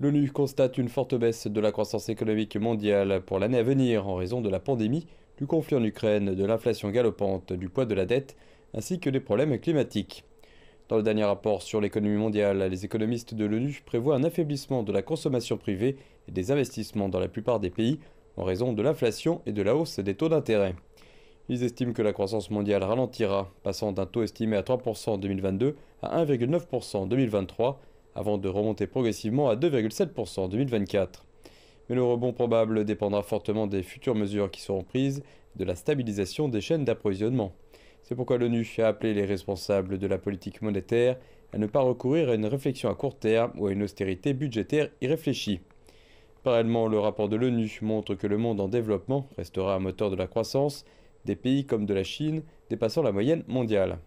L'ONU constate une forte baisse de la croissance économique mondiale pour l'année à venir en raison de la pandémie, du conflit en Ukraine, de l'inflation galopante, du poids de la dette, ainsi que des problèmes climatiques. Dans le dernier rapport sur l'économie mondiale, les économistes de l'ONU prévoient un affaiblissement de la consommation privée et des investissements dans la plupart des pays en raison de l'inflation et de la hausse des taux d'intérêt. Ils estiment que la croissance mondiale ralentira, passant d'un taux estimé à 3% en 2022 à 1,9% en 2023 avant de remonter progressivement à 2,7% en 2024. Mais le rebond probable dépendra fortement des futures mesures qui seront prises de la stabilisation des chaînes d'approvisionnement. C'est pourquoi l'ONU a appelé les responsables de la politique monétaire à ne pas recourir à une réflexion à court terme ou à une austérité budgétaire irréfléchie. Parallèlement, le rapport de l'ONU montre que le monde en développement restera un moteur de la croissance, des pays comme de la Chine dépassant la moyenne mondiale.